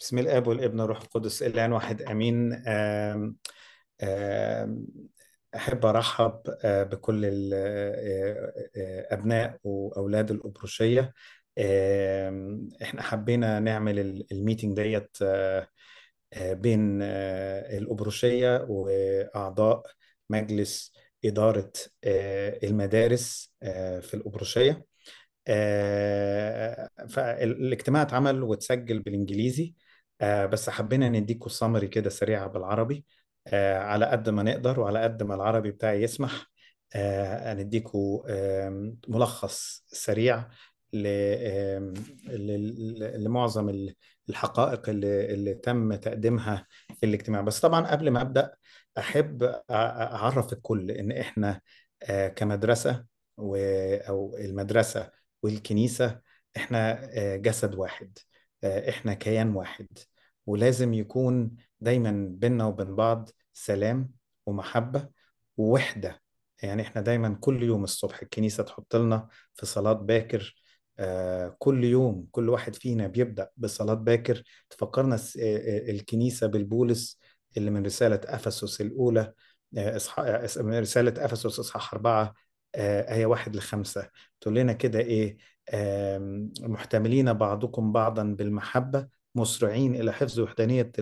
بسم الاب والابن والروح القدس الان واحد امين احب ارحب آه، بكل الابناء آه، آه، واولاد الابروشيه احنا حبينا نعمل الميتنج ديت بين الابروشيه واعضاء مجلس اداره المدارس في الابروشيه فالاجتماع اتعمل واتسجل بالانجليزي آه بس حبينا نديكوا سمري كده سريعه بالعربي آه على قد ما نقدر وعلى قد ما العربي بتاعي يسمح آه نديكوا آه ملخص سريع لمعظم الحقائق اللي, اللي تم تقديمها في الاجتماع بس طبعا قبل ما ابدا احب اعرف الكل ان احنا آه، كمدرسه او المدرسه والكنيسه احنا آه، جسد واحد آه، احنا كيان واحد ولازم يكون دايما بينا وبين بعض سلام ومحبه ووحده يعني احنا دايما كل يوم الصبح الكنيسه تحط لنا في صلاه باكر آه، كل يوم كل واحد فينا بيبدا بصلاه باكر تفكرنا آه، الكنيسه بالبولس اللي من رساله افسس الاولى من رساله افسس اصحاح اربعه آية واحد لخمسة تقول لنا كده إيه محتملين بعضكم بعضا بالمحبة مسرعين إلى حفظ وحدانية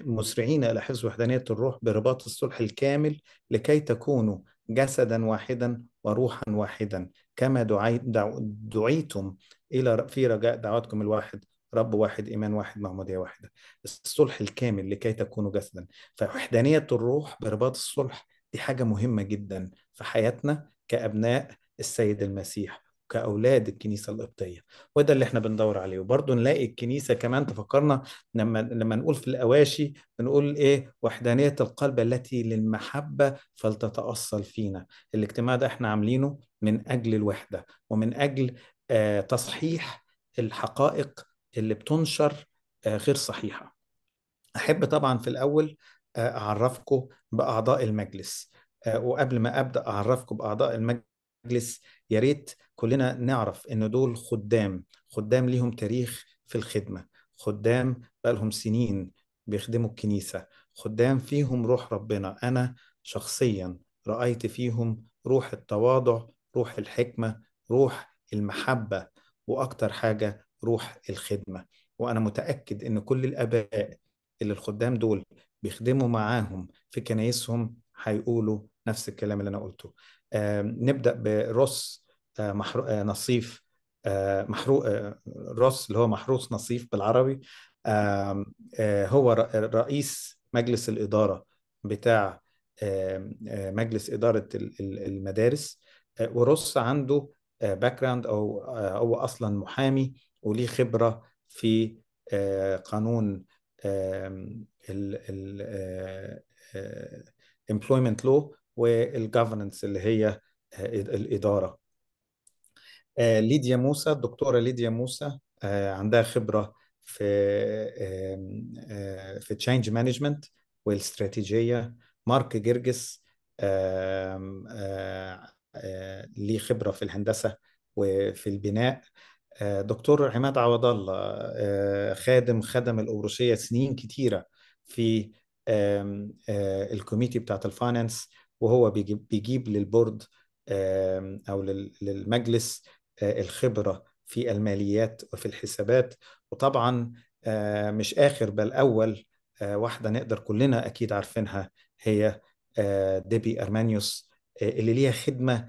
مسرعين إلى حفظ وحدانية الروح برباط الصلح الكامل لكي تكونوا جسدا واحدا وروحا واحدا كما دعيتم إلى في رجاء دعواتكم الواحد رب واحد إيمان واحد معمودية واحدة الصلح الكامل لكي تكونوا جسدا فوحدانية الروح برباط الصلح دي حاجة مهمة جدا في حياتنا كأبناء السيد المسيح كأولاد الكنيسة القبطية وده اللي احنا بندور عليه وبرضه نلاقي الكنيسة كمان تفكرنا لما لما نقول في الأواشي بنقول إيه وحدانية القلب التي للمحبة فلتتأصل فينا الاجتماع ده احنا عاملينه من أجل الوحدة ومن أجل آه تصحيح الحقائق اللي بتنشر آه غير صحيحة أحب طبعا في الأول آه أعرفكم بأعضاء المجلس آه، وقبل ما أبدأ أعرفكم بأعضاء المجلس المجلس يا ريت كلنا نعرف ان دول خدام خدام ليهم تاريخ في الخدمه خدام بقالهم سنين بيخدموا الكنيسه خدام فيهم روح ربنا انا شخصيا رايت فيهم روح التواضع روح الحكمه روح المحبه واكتر حاجه روح الخدمه وانا متاكد ان كل الاباء اللي الخدام دول بيخدموا معاهم في كنايسهم هيقولوا نفس الكلام اللي انا قلته نبدا برص آه، محرو... آه، نصيف آه، محروق رص اللي هو محروس نصيف بالعربي هو رئيس مجلس الاداره بتاع مجلس اداره المدارس ورص عنده باك او هو اصلا محامي وليه خبره في قانون employment law والجفرنس اللي هي آه، الاداره آه، ليديا موسى الدكتوره ليديا موسى آه، عندها خبره في في تشينج مانجمنت والاستراتيجيه مارك جرجس ليه خبره في الهندسه وفي البناء دكتور عماد عوض الله خادم خدم الاوروشيه سنين كتيره في الكوميتي بتاعت الفاينانس وهو بيجيب, بيجيب للبورد او للمجلس آه، الخبره في الماليات وفي الحسابات وطبعا آه، مش اخر بل اول آه، واحده نقدر كلنا اكيد عارفينها هي ديبي ارمانيوس اللي ليها خدمه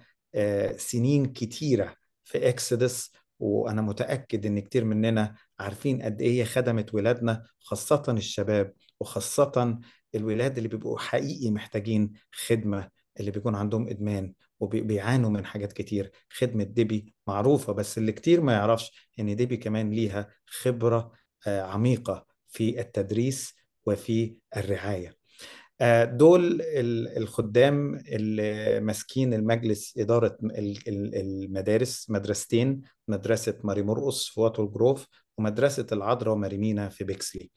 سنين كتيره في اكسدس وانا متاكد ان كتير مننا عارفين قد ايه خدمت ولادنا خاصه الشباب وخاصه الولاد اللي بيبقوا حقيقي محتاجين خدمه اللي بيكون عندهم ادمان وبيعانوا من حاجات كتير خدمه ديبي معروفه بس اللي كتير ما يعرفش ان ديبي كمان ليها خبره آه، عميقه في التدريس وفي الرعايه آه، دول الخدام اللي ماسكين المجلس إدارة المدارس مدرستين مدرسة ماري مرقص في واتر جروف ومدرسة العذراء ماريمينا في بيكسلي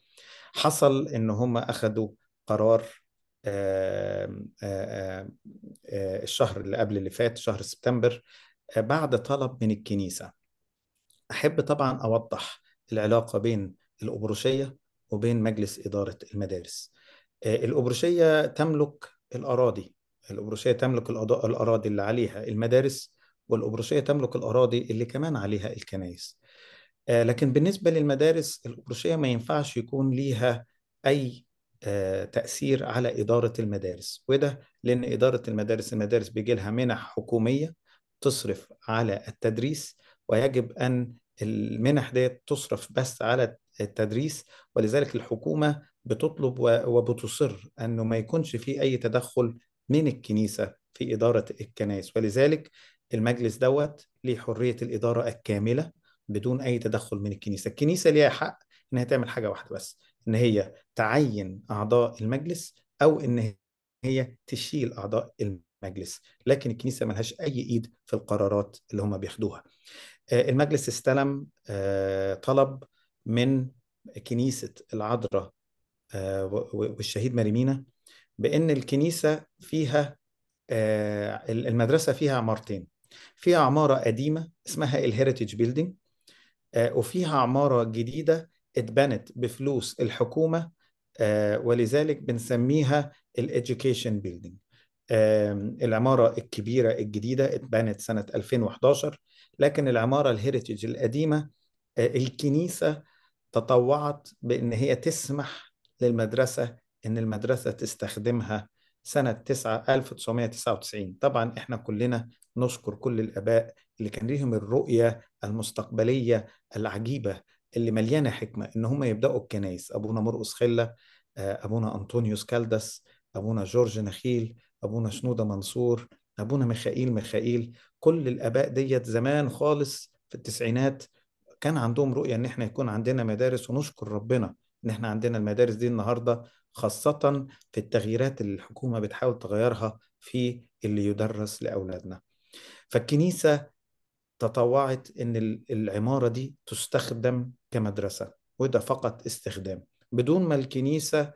حصل إن هم أخدوا قرار الشهر اللي قبل اللي فات شهر سبتمبر بعد طلب من الكنيسة أحب طبعا أوضح العلاقة بين الأبرشية وبين مجلس إدارة المدارس الأبرشية تملك الأراضي الأبرشية تملك الأراضي اللي عليها المدارس والأبرشية تملك الأراضي اللي كمان عليها الكنائس لكن بالنسبة للمدارس الأبرشية ما ينفعش يكون ليها أي آه، تأثير على إدارة المدارس وده لأن إدارة المدارس المدارس بيجي لها منح حكومية تصرف على التدريس ويجب أن المنح ديت تصرف بس على التدريس ولذلك الحكومة بتطلب وبتصر أنه ما يكونش في أي تدخل من الكنيسة في إدارة الكنائس ولذلك المجلس دوت ليه حرية الإدارة الكاملة بدون أي تدخل من الكنيسة الكنيسة ليها حق إنها تعمل حاجة واحدة بس ان هي تعين اعضاء المجلس او ان هي تشيل اعضاء المجلس لكن الكنيسه لهاش اي ايد في القرارات اللي هم بياخدوها آه، المجلس استلم آه، طلب من كنيسه العذراء آه، والشهيد مريمينا بان الكنيسه فيها المدرسه فيها عمارتين فيها عماره قديمه اسمها الهيريتج بيلدينج وفيها عماره جديده اتبنت بفلوس الحكومه آه، ولذلك بنسميها الاديوكيشن Building العماره الكبيره الجديده اتبنت سنه 2011 لكن العماره الهيريتج القديمه آه، الكنيسه تطوعت بان هي تسمح للمدرسه ان المدرسه تستخدمها سنة 9 1999 طبعا احنا كلنا نشكر كل الآباء اللي كان ليهم الرؤية المستقبلية العجيبة اللي مليانه حكمه ان هم يبداوا الكنايس ابونا مرقس خله آه، ابونا انطونيوس كالدس ابونا جورج نخيل ابونا شنوده منصور ابونا ميخائيل ميخائيل كل الاباء ديت زمان خالص في التسعينات كان عندهم رؤيه ان احنا يكون عندنا مدارس ونشكر ربنا ان احنا عندنا المدارس دي النهارده خاصه في التغييرات اللي الحكومه بتحاول تغيرها في اللي يدرس لاولادنا فالكنيسه تطوعت ان العماره دي تستخدم كمدرسه وده فقط استخدام بدون ما الكنيسه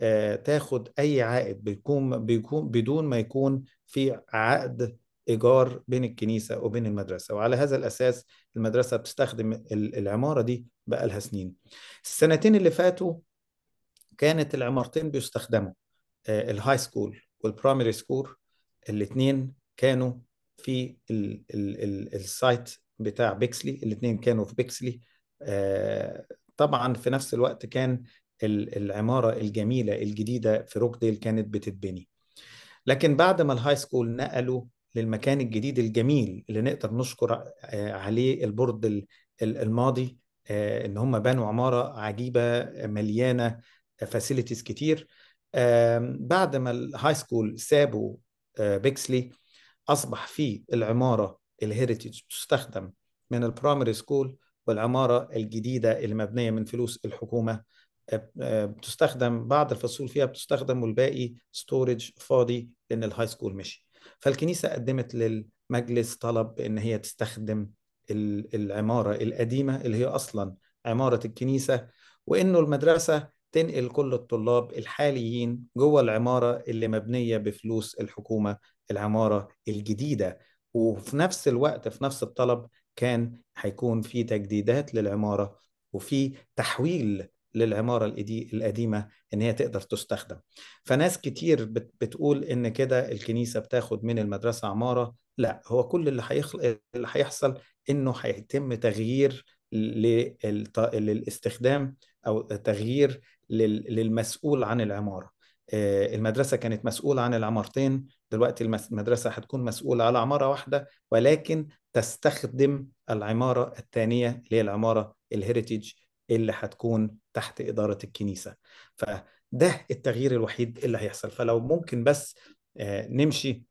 آه، تاخد اي عائد بيكون بيكون بدون ما يكون في عقد ايجار بين الكنيسه وبين المدرسه وعلى هذا الاساس المدرسه بتستخدم العماره دي بقالها سنين السنتين اللي فاتوا كانت العمارتين بيستخدموا الهاي سكول والبرايمري سكول الاثنين كانوا في السايت بتاع بيكسلي الاثنين كانوا في بيكسلي آه، طبعا في نفس الوقت كان العمارة الجميلة الجديدة في روكديل كانت بتتبني لكن بعد ما الهاي سكول نقلوا للمكان الجديد الجميل اللي نقدر نشكر آه، عليه البورد الماضي آه، ان هم بنوا عماره عجيبه مليانه فاسيلتيز كتير بعد ما الهاي سكول سابوا بيكسلي اصبح في العماره الهيريتج تستخدم من البرايمري سكول والعماره الجديده المبنيه من فلوس الحكومه آه، آه، بتستخدم بعض الفصول فيها بتستخدم والباقي ستورج فاضي لان الهاي سكول مشي فالكنيسه قدمت للمجلس طلب ان هي تستخدم العماره القديمه اللي هي اصلا عماره الكنيسه وانه المدرسه تنقل كل الطلاب الحاليين جوه العماره اللي مبنيه بفلوس الحكومه العماره الجديده وفي نفس الوقت في نفس الطلب كان هيكون في تجديدات للعماره وفي تحويل للعماره القديمه ان هي تقدر تستخدم فناس كتير بتقول ان كده الكنيسه بتاخد من المدرسه عماره لا هو كل اللي حيخل... اللي هيحصل انه هيتم تغيير للاستخدام او تغيير للمسؤول عن العماره آه، المدرسة كانت مسؤولة عن العمارتين دلوقتي المدرسة هتكون مسؤولة على عمارة واحدة ولكن تستخدم العمارة الثانية اللي هي العمارة الهيريتيج اللي هتكون تحت إدارة الكنيسة فده التغيير الوحيد اللي هيحصل فلو ممكن بس آه، نمشي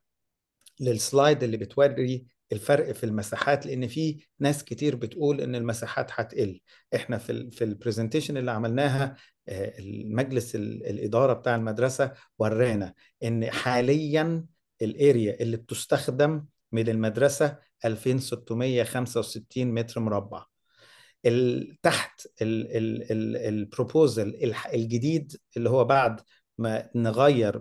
للسلايد اللي بتوري الفرق في المساحات لان في ناس كتير بتقول ان المساحات هتقل احنا في الـ في البرزنتيشن اللي عملناها المجلس الاداره بتاع المدرسه ورانا ان حاليا الاريا اللي بتستخدم من المدرسه 2665 متر مربع تحت البروبوزل الجديد اللي هو بعد ما نغير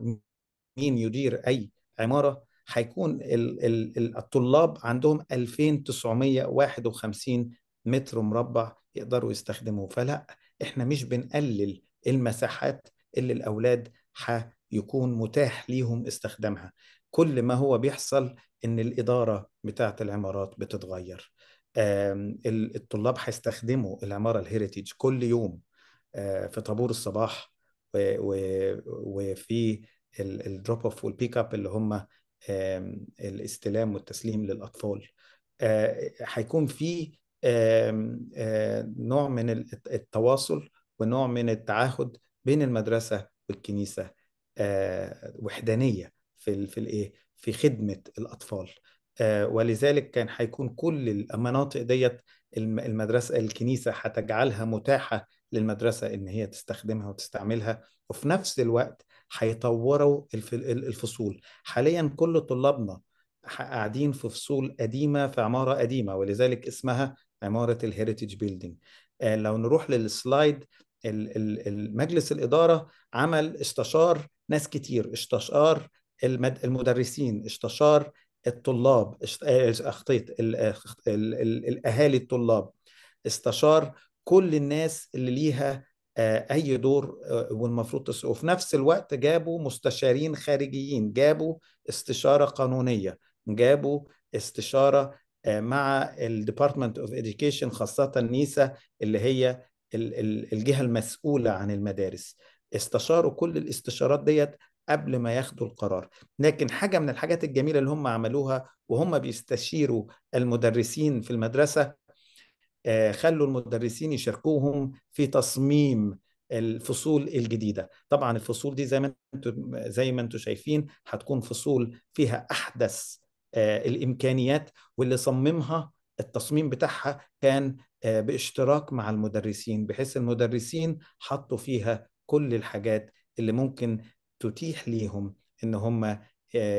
مين يدير اي عماره هيكون الطلاب عندهم 2951 متر مربع يقدروا يستخدموه فلا احنا مش بنقلل المساحات اللي الاولاد هيكون متاح ليهم استخدامها كل ما هو بيحصل ان الاداره بتاعه العمارات بتتغير الطلاب هيستخدموا العماره الهيريتج كل يوم آه، في طابور الصباح وفي الدروب اوف والبيك اب اللي هم الاستلام والتسليم للاطفال آه، هيكون في نوع من التواصل ونوع من التعهد بين المدرسه والكنيسه وحدانيه في في الايه في خدمه الاطفال ولذلك كان هيكون كل المناطق ديت المدرسه الكنيسه هتجعلها متاحه للمدرسه ان هي تستخدمها وتستعملها وفي نفس الوقت هيطوروا الفصول حاليا كل طلابنا قاعدين في فصول قديمه في عماره قديمه ولذلك اسمها عماره الهيريتج آه، بيلدينج لو نروح للسلايد مجلس الاداره عمل استشار ناس كتير استشار المدرسين استشار الطلاب آه، اخطيت آه، الاهالي الطلاب استشار كل الناس اللي ليها اي دور والمفروض وفي نفس الوقت جابوا مستشارين خارجيين جابوا استشاره قانونيه جابوا استشاره آه، مع الديبارتمنت اوف اديوكيشن خاصه نيسا اللي هي الجهه المسؤوله عن المدارس استشاروا كل الاستشارات ديت قبل ما ياخدوا القرار لكن حاجه من الحاجات الجميله اللي هم عملوها وهم بيستشيروا المدرسين في المدرسه آه، خلوا المدرسين يشاركوهم في تصميم الفصول الجديده طبعا الفصول دي زي ما انتم زي ما انتم شايفين هتكون فصول فيها احدث آه، الامكانيات واللي صممها التصميم بتاعها كان آه، باشتراك مع المدرسين بحيث المدرسين حطوا فيها كل الحاجات اللي ممكن تتيح ليهم ان هم آه،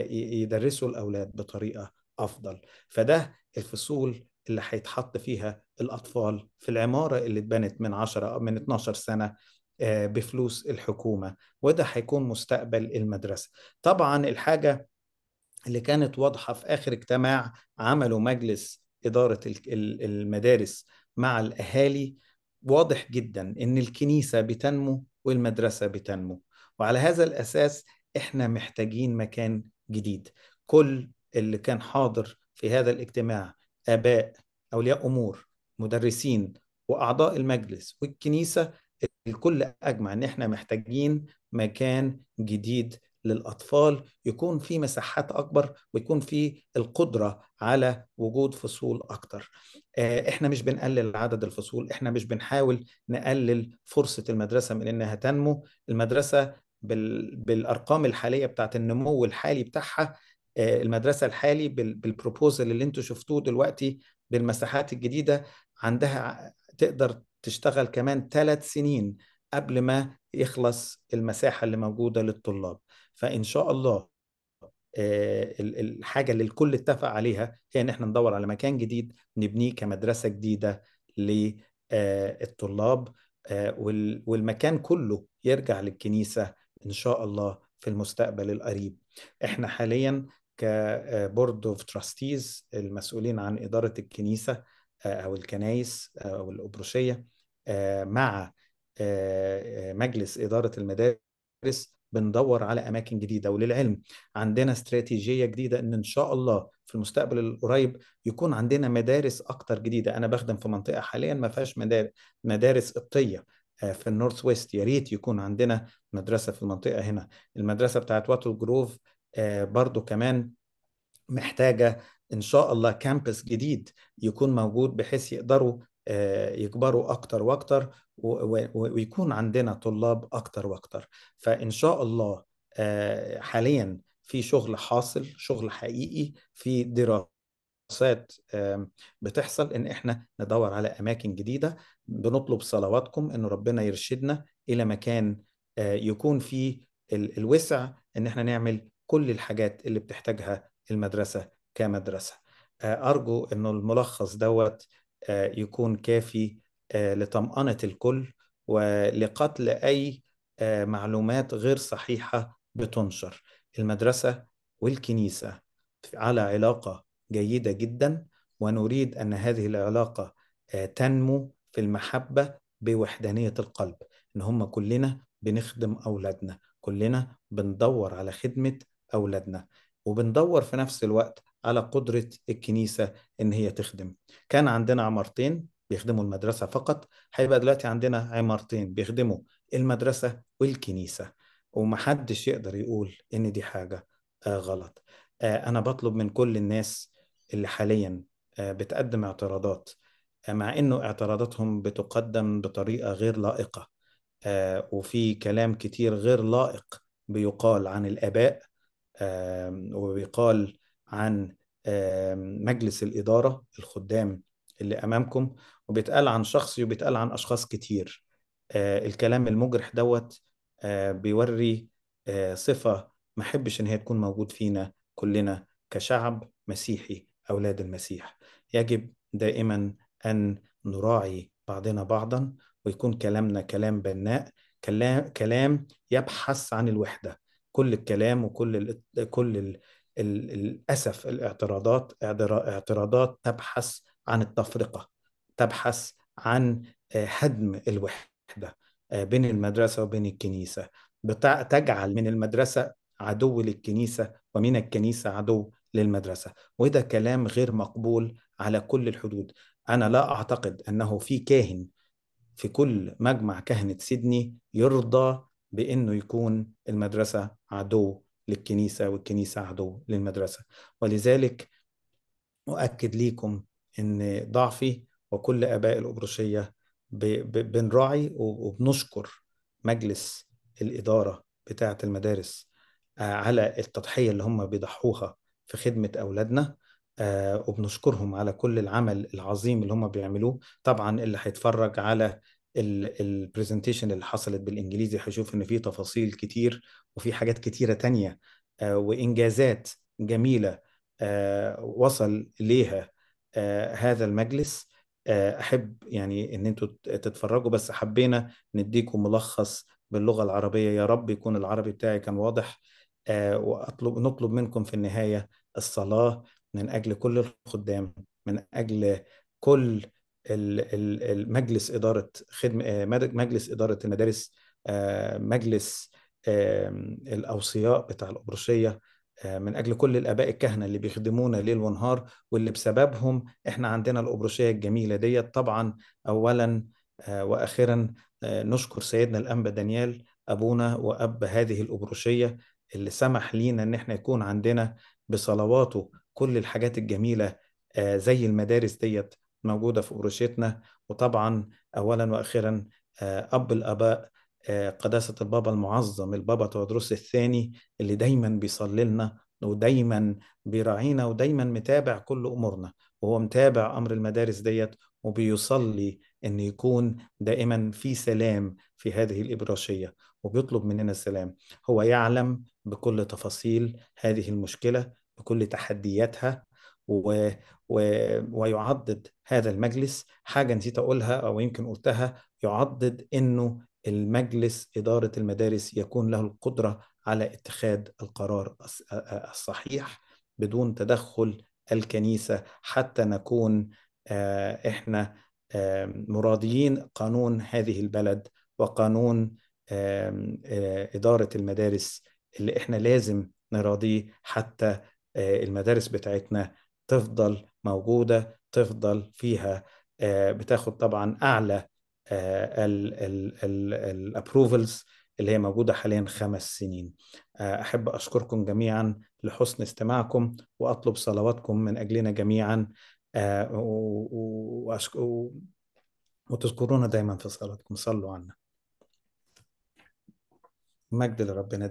يدرسوا الاولاد بطريقه افضل فده الفصول اللي هيتحط فيها الاطفال في العماره اللي اتبنت من 10 من 12 سنه بفلوس الحكومه وده هيكون مستقبل المدرسه طبعا الحاجه اللي كانت واضحه في اخر اجتماع عمله مجلس اداره المدارس مع الاهالي واضح جدا ان الكنيسه بتنمو والمدرسه بتنمو وعلى هذا الاساس احنا محتاجين مكان جديد كل اللي كان حاضر في هذا الاجتماع اباء اولياء امور مدرسين واعضاء المجلس والكنيسه الكل اجمع ان احنا محتاجين مكان جديد للاطفال يكون في مساحات اكبر ويكون في القدره على وجود فصول اكتر آه، احنا مش بنقلل عدد الفصول احنا مش بنحاول نقلل فرصه المدرسه من انها تنمو المدرسه بال... بالارقام الحاليه بتاعه النمو الحالي بتاعها آه، المدرسه الحالي بال... بالبروبوزل اللي انتم شفتوه دلوقتي بالمساحات الجديده عندها تقدر تشتغل كمان ثلاث سنين قبل ما يخلص المساحة اللي موجودة للطلاب فإن شاء الله آه، الحاجة اللي الكل اتفق عليها هي إن إحنا ندور على مكان جديد نبنيه كمدرسة جديدة للطلاب آه، آه، والمكان كله يرجع للكنيسة إن شاء الله في المستقبل القريب إحنا حاليا كبورد اوف تراستيز المسؤولين عن إدارة الكنيسة أو الكنايس أو الأبروشية مع آه، آه، مجلس إدارة المدارس بندور على أماكن جديدة وللعلم عندنا استراتيجية جديدة إن إن شاء الله في المستقبل القريب يكون عندنا مدارس أكتر جديدة أنا بخدم في منطقة حاليا ما فيهاش مدارس قبطية آه، في النورث ويست يا ريت يكون عندنا مدرسة في المنطقة هنا المدرسة بتاعت واتل جروف برضو كمان محتاجة إن شاء الله كامبس جديد يكون موجود بحيث يقدروا آه، يكبروا أكتر وأكتر ويكون عندنا طلاب أكتر وأكتر فإن شاء الله آه، حاليا في شغل حاصل شغل حقيقي في دراسات بتحصل ان احنا ندور على اماكن جديده بنطلب صلواتكم ان ربنا يرشدنا الى مكان آه، يكون فيه الوسع ان احنا نعمل كل الحاجات اللي بتحتاجها المدرسه كمدرسه ارجو انه الملخص دوت آه، يكون كافي آه، لطمأنة الكل ولقتل أي آه، معلومات غير صحيحة بتنشر المدرسة والكنيسة على علاقة جيدة جدا ونريد أن هذه العلاقة تنمو في المحبة بوحدانية القلب إن هم كلنا بنخدم أولادنا كلنا بندور على خدمة أولادنا وبندور في نفس الوقت على قدرة الكنيسة إن هي تخدم كان عندنا عمارتين بيخدموا المدرسة فقط هيبقى دلوقتي عندنا عمارتين بيخدموا المدرسة والكنيسة ومحدش يقدر يقول إن دي حاجة آه، غلط آه، أنا بطلب من كل الناس اللي حاليا آه، بتقدم اعتراضات مع إنه اعتراضاتهم بتقدم بطريقة غير لائقة وفي كلام كتير غير لائق بيقال عن الآباء وبيقال عن مجلس الإدارة الخدام اللي أمامكم وبيتقال عن شخصي وبيتقال عن أشخاص كتير آه، الكلام المجرح دوت آه، بيوري آه، صفة ما حبش إن هي تكون موجود فينا كلنا كشعب مسيحي أولاد المسيح يجب دائما أن نراعي بعضنا بعضا ويكون كلامنا كلام بناء كلام كلام يبحث عن الوحدة كل الكلام وكل كل الـ للاسف الاعتراضات اعتراضات تبحث عن التفرقه تبحث عن آه، هدم الوحده آه، بين المدرسه وبين الكنيسه تجعل من المدرسه عدو للكنيسه ومن الكنيسه عدو للمدرسه وده كلام غير مقبول على كل الحدود انا لا اعتقد انه في كاهن في كل مجمع كهنه سيدني يرضى بانه يكون المدرسه عدو للكنيسة والكنيسة عدو للمدرسة ولذلك أؤكد ليكم أن ضعفي وكل أباء الأبرشية بنراعي وبنشكر مجلس الإدارة بتاعة المدارس آه، على التضحية اللي هم بيضحوها في خدمة أولادنا آه، وبنشكرهم على كل العمل العظيم اللي هم بيعملوه طبعا اللي هيتفرج على البرزنتيشن اللي حصلت بالانجليزي هشوف ان في تفاصيل كتير وفي حاجات كتيره تانية آه، وانجازات جميله آه، وصل ليها آه، هذا المجلس احب يعني ان انتوا تتفرجوا بس حبينا نديكم ملخص باللغه العربيه يا رب يكون العربي بتاعي كان واضح واطلب نطلب منكم في النهايه الصلاه من اجل كل الخدام من اجل كل مجلس اداره خدمه آه، مجلس اداره المدارس آه، مجلس الاوصياء بتاع القبرصيه آه، من اجل كل الاباء الكهنه اللي بيخدمونا ليل ونهار واللي بسببهم احنا عندنا القبرصيه الجميله ديت طبعا اولا واخيرا نشكر سيدنا الانبا دانيال ابونا واب هذه القبرصيه اللي سمح لينا ان احنا يكون عندنا بصلواته كل الحاجات الجميله زي المدارس ديت موجودة في أوروشيتنا وطبعا أولا وأخيرا آه، أب الآباء آه، قداسة البابا المعظم البابا تودروس الثاني اللي دايما بيصلي لنا ودايما بيراعينا ودايما متابع كل أمورنا وهو متابع أمر المدارس ديت وبيصلي أن يكون دائما في سلام في هذه الإبراشية وبيطلب مننا السلام هو يعلم بكل تفاصيل هذه المشكلة بكل تحدياتها و... و... ويعضد هذا المجلس حاجة نسيت أقولها أو يمكن قلتها يعضد أنه المجلس إدارة المدارس يكون له القدرة على اتخاذ القرار الصحيح بدون تدخل الكنيسة حتى نكون آه، إحنا آه، مراضيين قانون هذه البلد وقانون إدارة المدارس اللي إحنا لازم نراضيه حتى المدارس بتاعتنا تفضل موجوده تفضل فيها آه، بتاخد طبعا اعلى آه، الابروفلز اللي هي موجوده حاليا خمس سنين آه، احب اشكركم جميعا لحسن استماعكم واطلب صلواتكم من اجلنا جميعا وتذكرونا دايما في صلاتكم صلوا عنا مجد لربنا